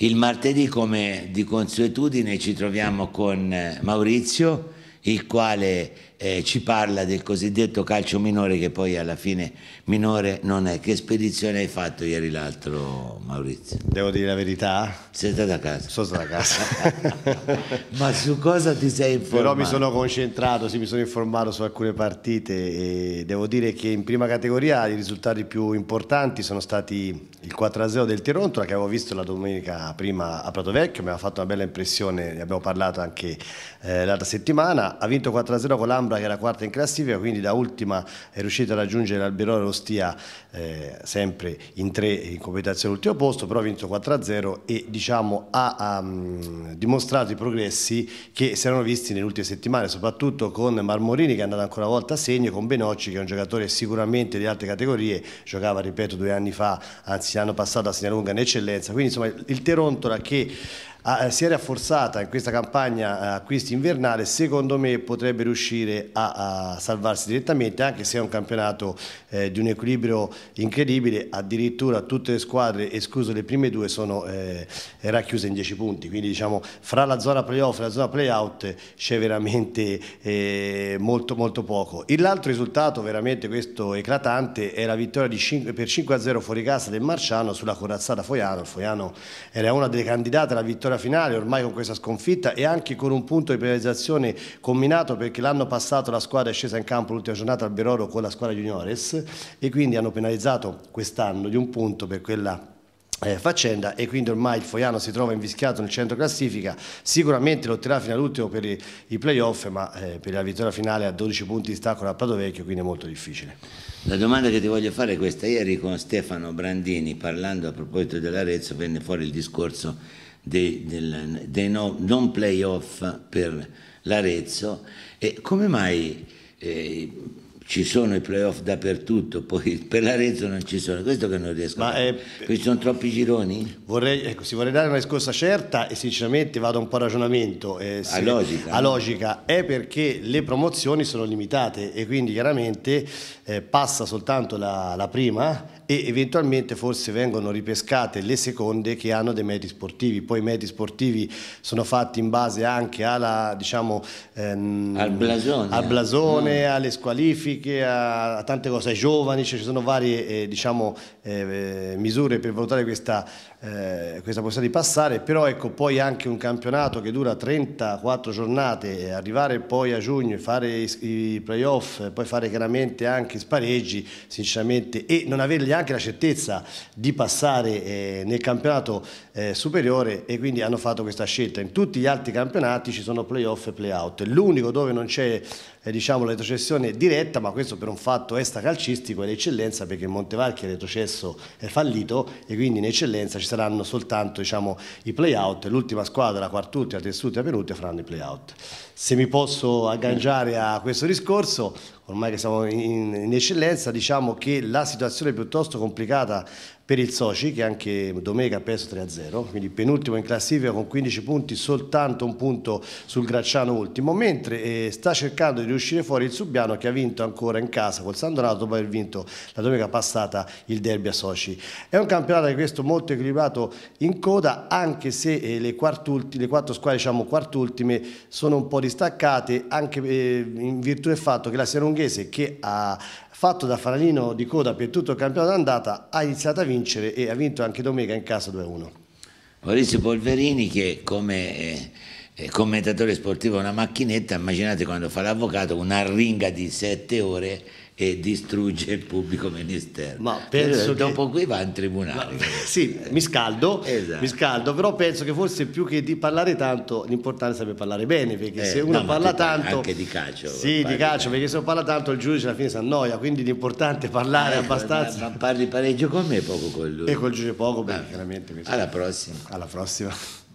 Il martedì, come di consuetudine, ci troviamo con eh, Maurizio il quale eh, ci parla del cosiddetto calcio minore che poi alla fine minore non è. Che spedizione hai fatto ieri l'altro Maurizio? Devo dire la verità? Sei stato a casa. Sono stato a casa. Ma su cosa ti sei informato? Però mi sono concentrato, sì, mi sono informato su alcune partite e devo dire che in prima categoria i risultati più importanti sono stati il 4-0 del Tirontola che avevo visto la domenica prima a Prato Vecchio, mi ha fatto una bella impressione, ne abbiamo parlato anche eh, l'altra settimana ha vinto 4-0 con l'Ambra che era quarta in classifica, quindi da ultima è riuscita a raggiungere l'Alberone Ostia eh, sempre in tre in competizione all'ultimo posto, però ha vinto 4-0 e diciamo, ha, um, dimostrato i progressi che si erano visti nelle ultime settimane, soprattutto con Marmorini che è andato ancora una volta a segno, con Benocci che è un giocatore sicuramente di altre categorie, giocava ripeto due anni fa, anzi l'anno passato a segnalunga in eccellenza, quindi insomma il Terontola che ah, eh, si è rafforzata in questa campagna eh, acquisti invernale, secondo me potrebbe riuscire a, a salvarsi direttamente, anche se è un campionato eh, di un equilibrio incredibile, addirittura tutte le squadre, escluse le prime due, sono eh, eh racchiuse in 10 punti, quindi diciamo fra la zona playoff e la zona playout c'è veramente eh, molto molto poco. L'altro risultato veramente questo eclatante è la vittoria 5, per 5-0 fuori casa del Marciano sulla corazzata Foiano, Foiano era una delle candidate alla vittoria finale ormai con questa sconfitta e anche con un punto di penalizzazione combinato perché l'anno passato la squadra è scesa in campo l'ultima giornata al Beroro con la squadra juniores e quindi hanno penalizzato quest'anno di un punto per quella eh, faccenda e quindi ormai il Foiano si trova invischiato nel centro classifica, sicuramente lotterà fino all'ultimo per i, i playoff ma eh, per la vittoria finale a 12 punti di stacco da Prato Vecchio quindi è molto difficile. La domanda che ti voglio fare è questa, ieri con Stefano Brandini parlando a proposito dell'Arezzo venne fuori il discorso dei, del, dei no, non playoff per l'Arezzo e come mai... Eh, ci sono i playoff dappertutto, poi per l'Arezzo non ci sono, questo che non riesco Ma a fare. Eh, ci sono troppi gironi? Vorrei, ecco, si vorrei dare una risposta certa e sinceramente vado un po' a ragionamento. Eh, a, logica. a logica. È perché le promozioni sono limitate e quindi chiaramente eh, passa soltanto la, la prima e eventualmente forse vengono ripescate le seconde che hanno dei meti sportivi. Poi i meti sportivi sono fatti in base anche alla, diciamo, ehm, al blasone, al blasone mm. alle squalifiche specifiche, a, a tante cose, ai giovani, cioè ci sono varie eh, diciamo, eh, misure per valutare questa eh, questa possibilità di passare, però ecco poi anche un campionato che dura 34 giornate, eh, arrivare poi a giugno e fare i, playoff, eh, poi fare chiaramente anche spareggi, sinceramente, e non avergli neanche la certezza di passare eh, nel campionato eh, superiore e quindi hanno fatto questa scelta. In tutti gli altri campionati ci sono playoff e playout, l'unico dove non c'è eh, diciamo, la retrocessione diretta, ma questo per un fatto extracalcistico è l'eccellenza perché Montevarchi è retrocesso è fallito e quindi in eccellenza ci saranno soltanto diciamo, i playout, l'ultima squadra, la quart'ultima, testuta e la penultima faranno i playout. Se mi posso agganciare a questo discorso, ormai che siamo in, in eccellenza, diciamo che la situazione è piuttosto complicata per il Soci che anche domenica ha perso 3-0, quindi penultimo in classifica con 15 punti, soltanto un punto sul Gracciano ultimo, mentre eh, sta cercando di riuscire fuori il Subiano che ha vinto ancora in casa col San Donato dopo aver vinto la domenica passata il derby a Soci. È un campionato di questo molto equilibrato arrivato in coda anche se eh, le, le quattro squadre diciamo quart'ultime sono un po' distaccate anche eh, in virtù del fatto che la Serunghese che ha fatto da fanalino di coda per tutto il campionato d'andata ha iniziato a vincere e ha vinto anche domenica in casa 2-1. Maurizio Polverini che come eh, commentatore sportivo ha una macchinetta, immaginate quando fa l'avvocato, una ringa di 7 ore e distrugge il pubblico ministero. Ma penso dopo che... qui va in tribunale. Ma, eh, sì, mi scaldo, esatto. mi scaldo, però penso che forse più che di parlare tanto, l'importante sarebbe parlare bene, perché eh, se uno no, parla tanto... Anche di calcio. Sì, di calcio, perché se uno parla tanto il giudice alla fine si annoia, quindi l'importante è parlare eh, abbastanza. ma, parli pareggio con me poco con lui. E col giudice poco, beh, ah. chiaramente. Alla prossima. Alla prossima.